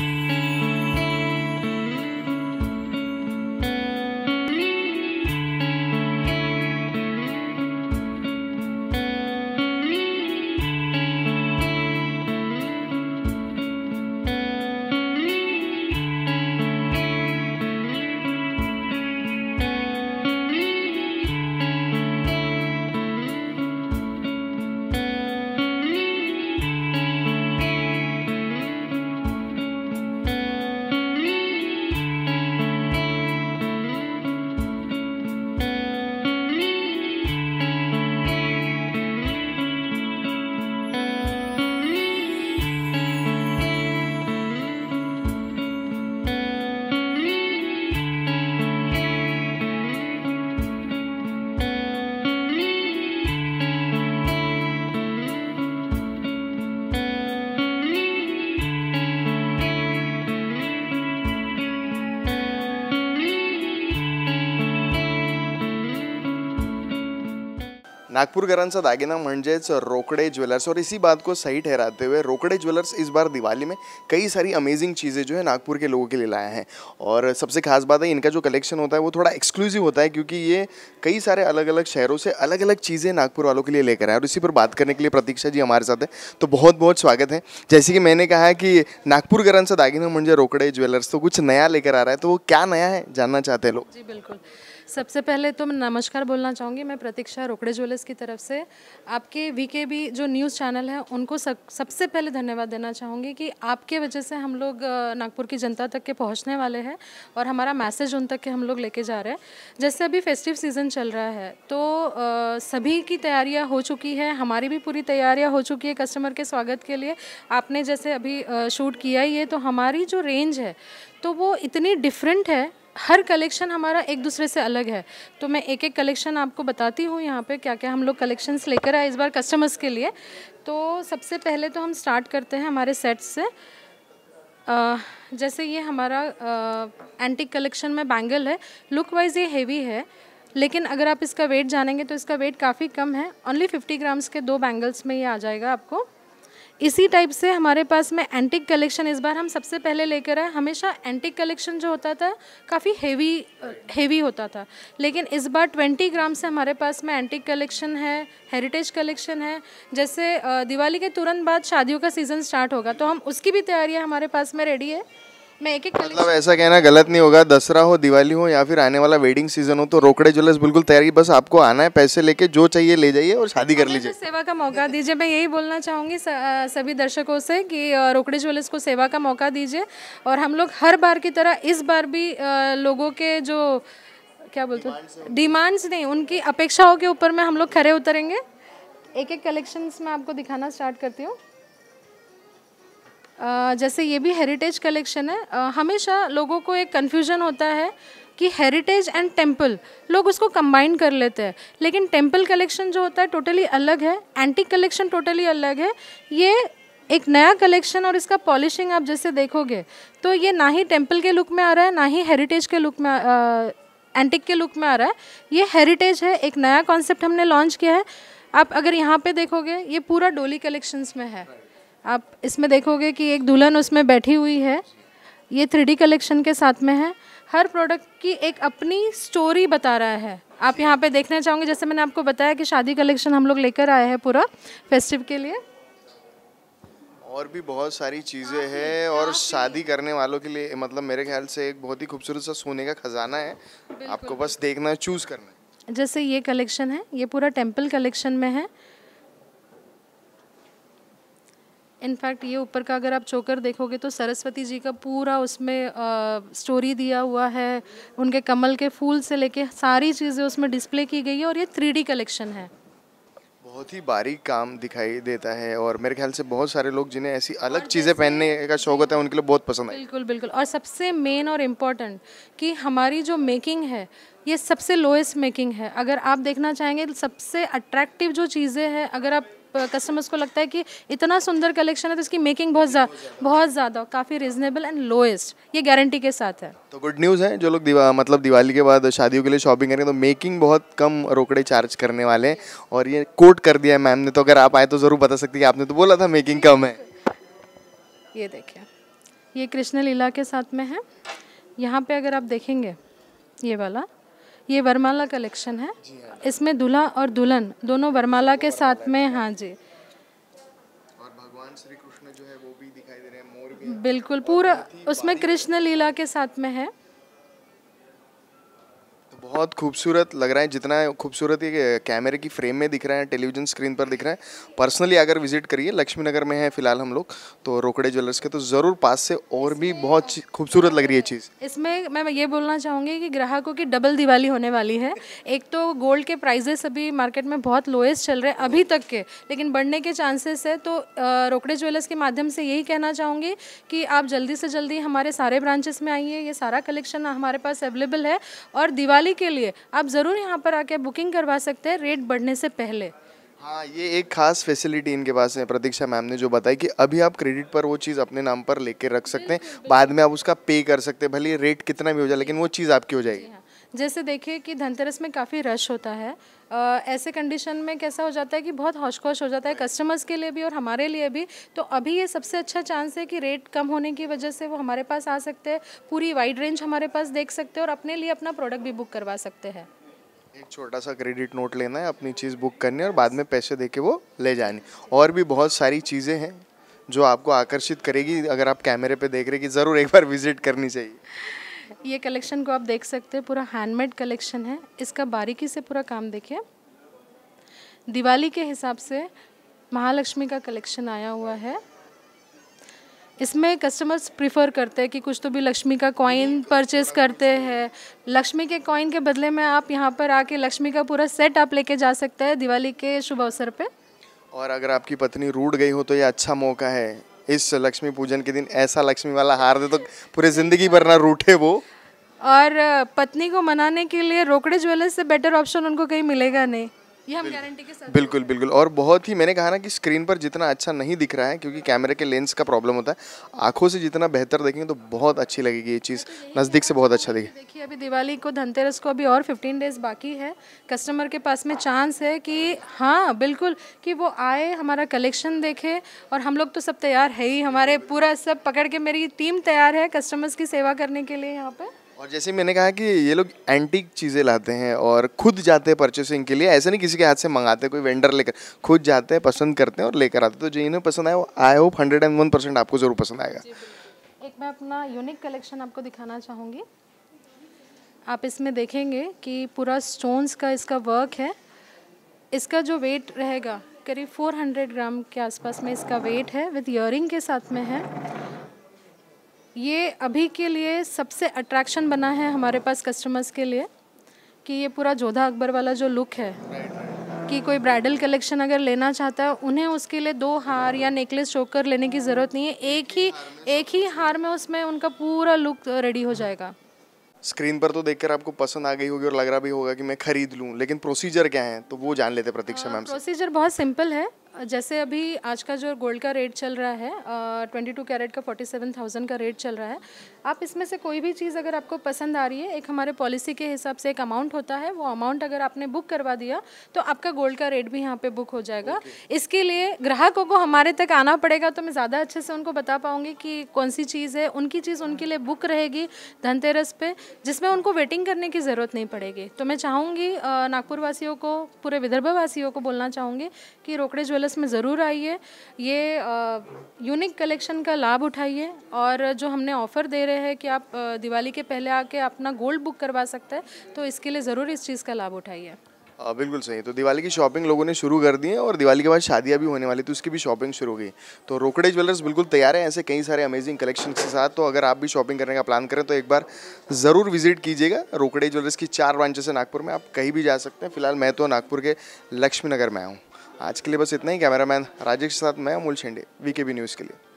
Thank you. नागपुरकरांचा दागिना मंजे रोकड़े jewellers और इसी बात को सही ठहराते हुए रोकड़े ज्वेलर्स इस बार दिवाली में कई सारी अमेजिंग चीज़ें जो है नागपुर के लोगों के लिए लाए हैं और सबसे खास बात है इनका जो कलेक्शन होता है वो थोड़ा एक्सक्लूसिव होता है क्योंकि ये कई सारे अलग अलग शहरों से अलग अलग चीज़ें नागपुर वालों के लिए लेकर आए और इसी पर बात करने के लिए प्रतीक्षा जी हमारे साथ है तो बहुत बहुत स्वागत है जैसे कि मैंने कहा है कि नागपुरकरांचा दागिना मंजे रोकड़े ज्वेलर्स तो कुछ नया लेकर आ रहा है तो वो क्या नया है जानना चाहते हैं लोग जी बिल्कुल सबसे पहले तो मैं नमस्कार बोलना चाहूँगी मैं प्रतीक्षा रोकड़े ज्वेलर्स की तरफ से आपके वी के भी जो न्यूज़ चैनल है उनको सब सबसे पहले धन्यवाद देना चाहूँगी कि आपके वजह से हम लोग नागपुर की जनता तक के पहुँचने वाले हैं और हमारा मैसेज उन तक के हम लोग लेके जा रहे हैं जैसे अभी फेस्टिव सीज़न चल रहा है तो आ, सभी की तैयारियाँ हो चुकी है हमारी भी पूरी तैयारियाँ हो चुकी है कस्टमर के स्वागत के लिए आपने जैसे अभी शूट किया ही है तो हमारी जो रेंज है तो वो इतनी डिफरेंट है हर कलेक्शन हमारा एक दूसरे से अलग है तो मैं एक एक कलेक्शन आपको बताती हूँ यहाँ पे क्या क्या हम लोग कलेक्शंस लेकर आए इस बार कस्टमर्स के लिए तो सबसे पहले तो हम स्टार्ट करते हैं हमारे सेट्स से आ, जैसे ये हमारा एंटिक कलेक्शन में बैंगल है लुक वाइज ये हेवी है लेकिन अगर आप इसका वेट जानेंगे तो इसका वेट काफ़ी कम है ओनली फिफ्टी ग्राम्स के दो बैंगल्स में ये आ जाएगा आपको इसी टाइप से हमारे पास में एंटिक कलेक्शन इस बार हम सबसे पहले लेकर आए हमेशा एंटिक कलेक्शन जो होता था काफ़ी हेवी हेवी होता था लेकिन इस बार 20 ग्राम से हमारे पास में एंटिक कलेक्शन है हेरिटेज कलेक्शन है जैसे दिवाली के तुरंत बाद शादियों का सीज़न स्टार्ट होगा तो हम उसकी भी तैयारियाँ हमारे पास में रेडी है मैं एक एक मतलब ऐसा कहना गलत नहीं होगा दसरा हो दिवाली हो या फिर आने वाला वेडिंग सीजन हो तो रोकड़े ज्वेलर्स बिल्कुल तैयारी बस आपको आना है पैसे लेके जो चाहिए ले जाइए और शादी कर लीजिए सेवा का मौका दीजिए मैं यही बोलना चाहूंगी सभी दर्शकों से कि रोकड़े ज्वेलर्स को सेवा का मौका दीजिए और हम लोग हर बार की तरह इस बार भी लोगों के जो क्या बोलते हैं डिमांड्स नहीं उनकी अपेक्षाओं के ऊपर में हम लोग खड़े उतरेंगे एक एक कलेक्शन में आपको दिखाना स्टार्ट करती हूँ जैसे ये भी हेरिटेज कलेक्शन है हमेशा लोगों को एक कन्फ्यूजन होता है कि हेरिटेज एंड टेम्पल लोग उसको कंबाइन कर लेते हैं लेकिन टेम्पल कलेक्शन जो होता है टोटली अलग है एंटिक कलेक्शन टोटली अलग है ये एक नया कलेक्शन और इसका पॉलिशिंग आप जैसे देखोगे तो ये ना ही टेम्पल के लुक में आ रहा है ना ही हेरिटेज के लुक में एंटिक के लुक में आ रहा है ये हेरिटेज है एक नया कॉन्सेप्ट हमने लॉन्च किया है आप अगर यहाँ पे देखोगे ये पूरा डोली कलेक्शंस में है आप इसमें देखोगे कि एक दुल्हन उसमें बैठी हुई है ये थ्री कलेक्शन के साथ में है हर प्रोडक्ट की एक अपनी स्टोरी बता रहा है आप यहाँ पे देखना चाहोगे जैसे मैंने आपको बताया कि शादी कलेक्शन हम लोग लेकर आए हैं पूरा फेस्टिव के लिए और भी बहुत सारी चीज़ें हैं और शादी करने वालों के लिए मतलब मेरे ख्याल से एक बहुत ही खूबसूरत सा सोने का खजाना है आपको बस देखना है चूज़ करना है जैसे ये कलेक्शन है ये पूरा टेम्पल कलेक्शन में है इनफैक्ट ये ऊपर का अगर आप चोकर देखोगे तो सरस्वती जी का पूरा उसमें आ, स्टोरी दिया हुआ है उनके कमल के फूल से लेके सारी चीज़ें उसमें डिस्प्ले की गई है और ये थ्री कलेक्शन है बहुत ही बारीक काम दिखाई देता है और मेरे ख्याल से बहुत सारे लोग जिन्हें ऐसी अलग चीज़ें पहनने का शौक होता है उनके लिए बहुत पसंद है बिल्कुल बिल्कुल और सबसे मेन और इम्पॉर्टेंट कि हमारी जो मेकिंग है ये सबसे लोएस्ट मेकिंग है अगर आप देखना चाहेंगे सबसे अट्रैक्टिव जो चीज़ें हैं अगर आप कस्टमर्स को लगता है कि इतना सुंदर कलेक्शन है तो इसकी मेकिंग बहुत जा, बहुत ज़्यादा काफ़ी रिजनेबल एंड लोएस्ट ये गारंटी के साथ है तो गुड न्यूज़ है जो लोग दिवा, मतलब दिवाली के बाद शादियों के लिए शॉपिंग करेंगे तो मेकिंग बहुत कम रोकड़े चार्ज करने वाले हैं और ये कोट कर दिया है मैम ने तो अगर आप आए तो ज़रूर बता सकती है आपने तो बोला था मेकिंग कम है ये देखिए ये कृष्ण लीला के साथ में है यहाँ पे अगर आप देखेंगे ये वाला ये वरमाला कलेक्शन है इसमें दूल्हा और दुल्हन दोनों वरमाला के साथ में हाँ जी और भगवान श्री कृष्ण जो है वो भी दिखाई दे रहे हैं मोर भी बिल्कुल पूरा उसमें कृष्ण लीला के साथ में है बहुत खूबसूरत लग रहा है जितना खूबसूरत ये कैमरे की फ्रेम में दिख रहा है टेलीविजन स्क्रीन पर दिख रहा है पर्सनली अगर विजिट करिए लक्ष्मी नगर में है फिलहाल हम लोग तो रोकड़े ज्वेलर्स के तो ज़रूर पास से और भी बहुत खूबसूरत लग रही है चीज़ इसमें मैं ये बोलना चाहूंगी कि ग्राहकों की डबल दिवाली होने वाली है एक तो गोल्ड के प्राइजेस अभी मार्केट में बहुत लोएस्ट चल रहे हैं अभी तक के लेकिन बढ़ने के चांसेस है तो रोकड़े ज्वेलर्स के माध्यम से यही कहना चाहूँगी कि आप जल्दी से जल्दी हमारे सारे ब्रांचेस में आइए ये सारा कलेक्शन हमारे पास अवेलेबल है और दिवाली दिल्ली के लिए आप ज़रूर यहाँ पर आके बुकिंग करवा सकते हैं रेट बढ़ने से पहले हाँ ये एक खास फैसिलिटी इनके पास है प्रतीक्षा मैम ने जो बताई कि अभी आप क्रेडिट पर वो चीज़ अपने नाम पर लेके रख सकते हैं बाद में आप उसका पे कर सकते हैं भले रेट कितना भी हो जाए लेकिन वो चीज़ आपकी हो जाएगी जैसे देखिए कि धनतेरस में काफ़ी रश होता है आ, ऐसे कंडीशन में कैसा हो जाता है कि बहुत हौशखौश हो जाता है कस्टमर्स के लिए भी और हमारे लिए भी तो अभी ये सबसे अच्छा चांस है कि रेट कम होने की वजह से वो हमारे पास आ सकते हैं पूरी वाइड रेंज हमारे पास देख सकते हैं और अपने लिए अपना प्रोडक्ट भी बुक करवा सकते हैं एक छोटा सा क्रेडिट नोट लेना है अपनी चीज़ बुक करनी है और बाद में पैसे दे के वो ले जानी और भी बहुत सारी चीज़ें हैं जो आपको आकर्षित करेगी अगर आप कैमरे पे देख रहे हैं कि ज़रूर एक बार विज़िट करनी चाहिए ये कलेक्शन को आप देख सकते हैं पूरा हैंडमेड कलेक्शन है इसका बारीकी से पूरा काम देखिए दिवाली के हिसाब से महालक्ष्मी का कलेक्शन आया हुआ है इसमें कस्टमर्स प्रीफर करते हैं कि कुछ तो भी लक्ष्मी का कॉइन परचेस करते हैं लक्ष्मी के कॉइन के बदले में आप यहाँ पर आके लक्ष्मी का पूरा सेट आप लेके जा सकते हैं दिवाली के शुभ अवसर पे और अगर आपकी पत्नी रूट गई हो तो ये अच्छा मौका है इस लक्ष्मी पूजन के दिन ऐसा लक्ष्मी वाला हार दे तो पूरे जिंदगी भर ना रूठे वो और पत्नी को मनाने के लिए रोकड़े ज्वेलर्स से बेटर ऑप्शन उनको कहीं मिलेगा नहीं ये हम गारंटी के साथ बिल्कुल बिल्कुल और बहुत ही मैंने कहा ना कि स्क्रीन पर जितना अच्छा नहीं दिख रहा है क्योंकि कैमरे के लेंस का प्रॉब्लम होता है आंखों से जितना बेहतर देखेंगे तो बहुत अच्छी लगेगी ये चीज़ तो नज़दीक से बहुत अच्छा लगेगी देखिए अभी दिवाली को धनतेरस को अभी और फिफ्टीन डेज बाकी है कस्टमर के पास में चांस है कि हाँ बिल्कुल कि वो आए हमारा कलेक्शन देखे और हम लोग तो सब तैयार है ही हमारे पूरा सब पकड़ के मेरी टीम तैयार है कस्टमर्स की सेवा करने के लिए यहाँ पर और जैसे मैंने कहा कि ये लोग एंटीक चीज़ें लाते हैं और खुद जाते हैं परचेसिंग के लिए ऐसे नहीं किसी के हाथ से मंगाते कोई वेंडर लेकर खुद जाते हैं पसंद करते हैं और लेकर आते हैं तो जो इन्हें पसंद आए वो I hope hundred and one percent आपको ज़रूर पसंद आएगा एक मैं अपना यूनिक कलेक्शन आपको दिखाना चाहूँगी आप इसमें देखेंगे कि पूरा स्टोन्स का इसका वर्क है इसका जो वेट रहेगा करीब 400 ग्राम के आसपास में इसका वेट है विद ईयरिंग के साथ में है ये अभी के लिए सबसे अट्रैक्शन बना है हमारे पास कस्टमर्स के लिए कि ये पूरा जोधा अकबर वाला जो लुक है कि कोई ब्राइडल कलेक्शन अगर लेना चाहता है उन्हें उसके लिए दो हार या नेकलेस चोकर लेने की ज़रूरत नहीं है एक ही एक ही हार में उसमें उनका पूरा लुक रेडी हो जाएगा स्क्रीन पर तो देखकर आपको पसंद आ गई होगी और लग रहा भी होगा कि मैं खरीद लूँ लेकिन प्रोसीजर क्या है तो वो जान लेते प्रतीक्षा हाँ, मैम प्रोसीजर बहुत सिंपल है जैसे अभी आज का जो गोल्ड का रेट चल रहा है ट्वेंटी टू कैरेट का फोर्टी सेवन थाउजेंड का रेट चल रहा है आप इसमें से कोई भी चीज़ अगर आपको पसंद आ रही है एक हमारे पॉलिसी के हिसाब से एक अमाउंट होता है वो अमाउंट अगर आपने बुक करवा दिया तो आपका गोल्ड का रेट भी यहाँ पे बुक हो जाएगा okay. इसके लिए ग्राहकों को हमारे तक आना पड़ेगा तो मैं ज़्यादा अच्छे से उनको बता पाऊँगी कि कौन सी चीज़ है उनकी चीज़ उनके लिए बुक रहेगी धनतेरस पे जिसमें उनको वेटिंग करने की ज़रूरत नहीं पड़ेगी तो मैं चाहूँगी नागपुर वासियों को पूरे विदर्भ वासियों को बोलना चाहूँगी कि रोकड़े ज्वेलर्स में ज़रूर आइए ये यूनिक कलेक्शन का लाभ उठाइए और जो हमने ऑफ़र दे रहे हैं कि आप दिवाली के पहले आके अपना गोल्ड बुक करवा सकते हैं तो इसके लिए ज़रूर इस चीज़ का लाभ उठाइए बिल्कुल सही तो दिवाली की शॉपिंग लोगों ने शुरू कर दी है और दिवाली के बाद शादियां भी होने वाली तो उसकी भी शॉपिंग शुरू हो गई तो रोकड़े ज्वेलर्स बिल्कुल तैयार हैं ऐसे कई सारे अमेजिंग कलेक्शन के साथ तो अगर आप भी शॉपिंग करने का प्लान करें तो एक बार ज़रूर विजिट कीजिएगा रोकड़े ज्वेलर्स की चार ब्रांचेस है नागपुर में आप कहीं भी जा सकते हैं फिलहाल मैं तो नागपुर के लक्ष्मी नगर में आऊँ आज के लिए बस इतना ही कैमरामैन राजेश के साथ मैं अमूल शेंडे वीकेबी न्यूज़ के लिए